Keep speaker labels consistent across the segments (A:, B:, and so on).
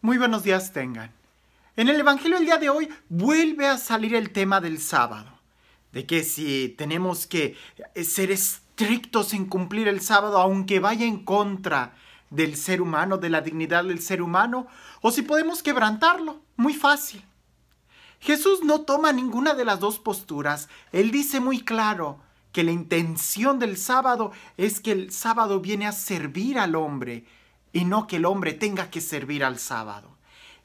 A: Muy buenos días tengan. En el Evangelio del día de hoy vuelve a salir el tema del sábado, de que si tenemos que eh, ser estrictos en cumplir el sábado, aunque vaya en contra del ser humano, de la dignidad del ser humano, o si podemos quebrantarlo, muy fácil. Jesús no toma ninguna de las dos posturas, él dice muy claro que la intención del sábado es que el sábado viene a servir al hombre, y no que el hombre tenga que servir al sábado.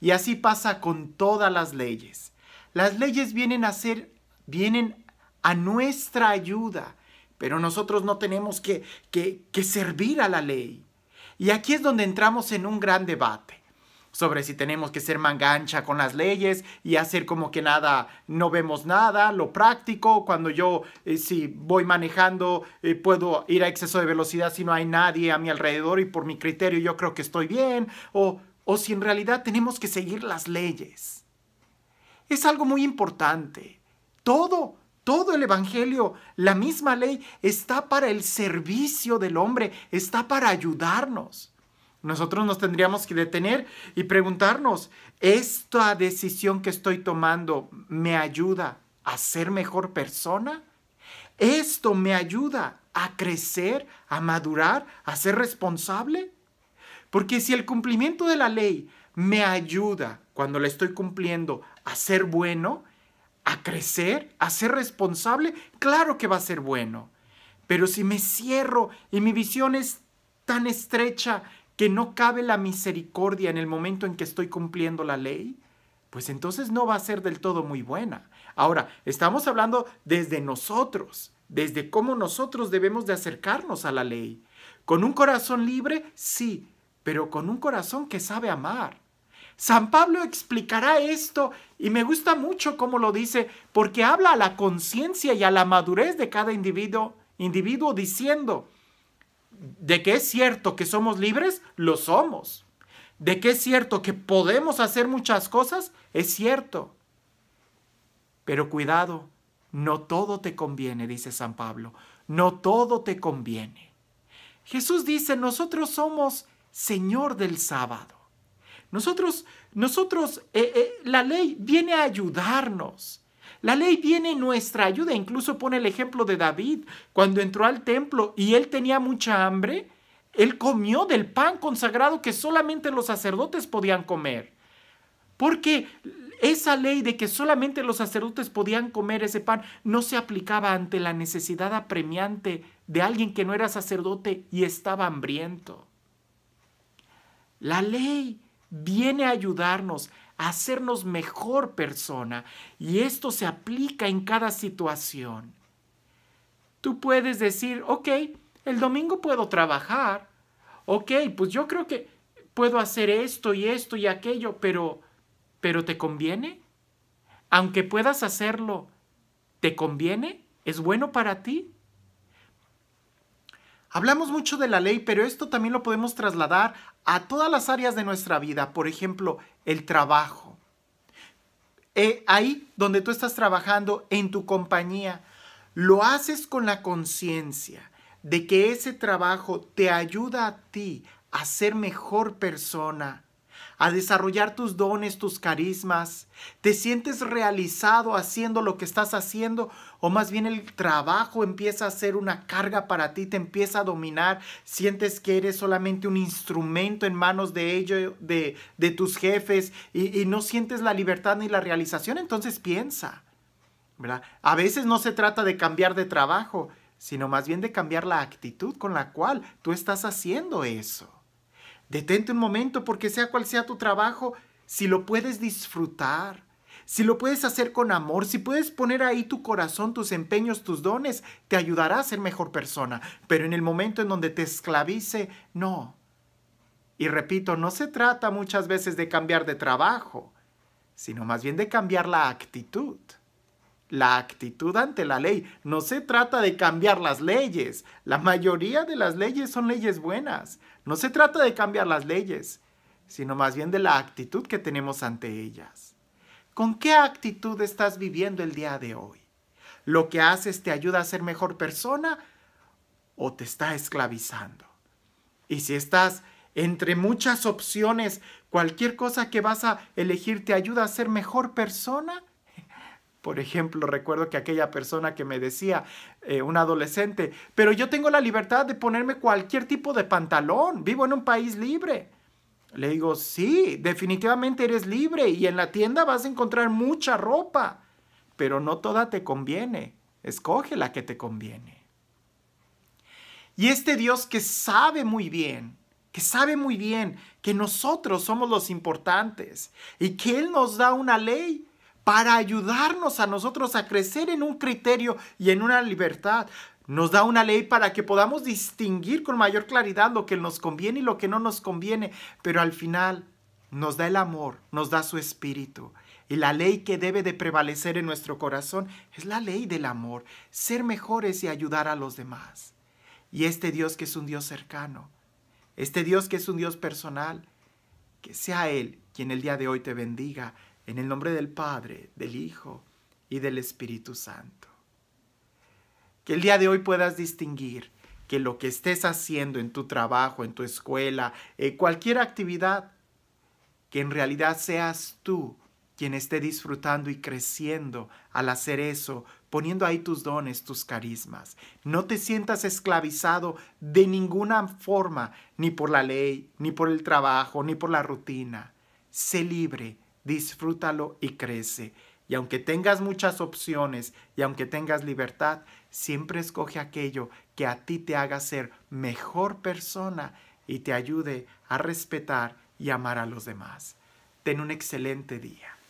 A: Y así pasa con todas las leyes. Las leyes vienen a ser, vienen a nuestra ayuda, pero nosotros no tenemos que, que, que servir a la ley. Y aquí es donde entramos en un gran debate sobre si tenemos que ser mangancha con las leyes y hacer como que nada, no vemos nada, lo práctico, cuando yo eh, si voy manejando eh, puedo ir a exceso de velocidad si no hay nadie a mi alrededor y por mi criterio yo creo que estoy bien, o, o si en realidad tenemos que seguir las leyes. Es algo muy importante. Todo todo el Evangelio, la misma ley, está para el servicio del hombre, está para ayudarnos. Nosotros nos tendríamos que detener y preguntarnos, ¿esta decisión que estoy tomando me ayuda a ser mejor persona? ¿Esto me ayuda a crecer, a madurar, a ser responsable? Porque si el cumplimiento de la ley me ayuda, cuando la estoy cumpliendo, a ser bueno, a crecer, a ser responsable, claro que va a ser bueno. Pero si me cierro y mi visión es tan estrecha que no cabe la misericordia en el momento en que estoy cumpliendo la ley, pues entonces no va a ser del todo muy buena. Ahora, estamos hablando desde nosotros, desde cómo nosotros debemos de acercarnos a la ley. Con un corazón libre, sí, pero con un corazón que sabe amar. San Pablo explicará esto y me gusta mucho cómo lo dice, porque habla a la conciencia y a la madurez de cada individuo, individuo diciendo, de que es cierto que somos libres, lo somos. De que es cierto que podemos hacer muchas cosas, es cierto. Pero cuidado, no todo te conviene, dice San Pablo. No todo te conviene. Jesús dice, nosotros somos Señor del sábado. Nosotros, nosotros, eh, eh, la ley viene a ayudarnos. La ley viene en nuestra ayuda. Incluso pone el ejemplo de David. Cuando entró al templo y él tenía mucha hambre, él comió del pan consagrado que solamente los sacerdotes podían comer. Porque esa ley de que solamente los sacerdotes podían comer ese pan no se aplicaba ante la necesidad apremiante de alguien que no era sacerdote y estaba hambriento. La ley viene a ayudarnos a hacernos mejor persona y esto se aplica en cada situación. Tú puedes decir, ok, el domingo puedo trabajar, ok, pues yo creo que puedo hacer esto y esto y aquello, pero, pero ¿te conviene? Aunque puedas hacerlo, ¿te conviene? ¿Es bueno para ti? Hablamos mucho de la ley, pero esto también lo podemos trasladar a todas las áreas de nuestra vida, por ejemplo, el trabajo. Eh, ahí donde tú estás trabajando en tu compañía, lo haces con la conciencia de que ese trabajo te ayuda a ti a ser mejor persona, a desarrollar tus dones, tus carismas? ¿Te sientes realizado haciendo lo que estás haciendo? ¿O más bien el trabajo empieza a ser una carga para ti, te empieza a dominar? ¿Sientes que eres solamente un instrumento en manos de ellos, de, tus jefes, y, y no sientes la libertad ni la realización? Entonces piensa, ¿verdad? A veces no se trata de cambiar de trabajo, sino más bien de cambiar la actitud con la cual tú estás haciendo eso. Detente un momento porque sea cual sea tu trabajo, si lo puedes disfrutar, si lo puedes hacer con amor, si puedes poner ahí tu corazón, tus empeños, tus dones, te ayudará a ser mejor persona. Pero en el momento en donde te esclavice, no. Y repito, no se trata muchas veces de cambiar de trabajo, sino más bien de cambiar la actitud la actitud ante la ley. No se trata de cambiar las leyes. La mayoría de las leyes son leyes buenas. No se trata de cambiar las leyes, sino más bien de la actitud que tenemos ante ellas. ¿Con qué actitud estás viviendo el día de hoy? ¿Lo que haces te ayuda a ser mejor persona o te está esclavizando? Y si estás entre muchas opciones, cualquier cosa que vas a elegir te ayuda a ser mejor persona, por ejemplo, recuerdo que aquella persona que me decía, eh, un adolescente, pero yo tengo la libertad de ponerme cualquier tipo de pantalón, vivo en un país libre. Le digo, sí, definitivamente eres libre y en la tienda vas a encontrar mucha ropa, pero no toda te conviene. Escoge la que te conviene. Y este Dios que sabe muy bien, que sabe muy bien que nosotros somos los importantes y que Él nos da una ley para ayudarnos a nosotros a crecer en un criterio y en una libertad. Nos da una ley para que podamos distinguir con mayor claridad lo que nos conviene y lo que no nos conviene, pero al final nos da el amor, nos da su espíritu. Y la ley que debe de prevalecer en nuestro corazón es la ley del amor, ser mejores y ayudar a los demás. Y este Dios que es un Dios cercano, este Dios que es un Dios personal, que sea Él quien el día de hoy te bendiga, en el nombre del Padre, del Hijo y del Espíritu Santo. Que el día de hoy puedas distinguir que lo que estés haciendo en tu trabajo, en tu escuela, en eh, cualquier actividad, que en realidad seas tú quien esté disfrutando y creciendo al hacer eso, poniendo ahí tus dones, tus carismas. No te sientas esclavizado de ninguna forma, ni por la ley, ni por el trabajo, ni por la rutina. Sé libre disfrútalo y crece. Y aunque tengas muchas opciones y aunque tengas libertad, siempre escoge aquello que a ti te haga ser mejor persona y te ayude a respetar y amar a los demás. Ten un excelente día.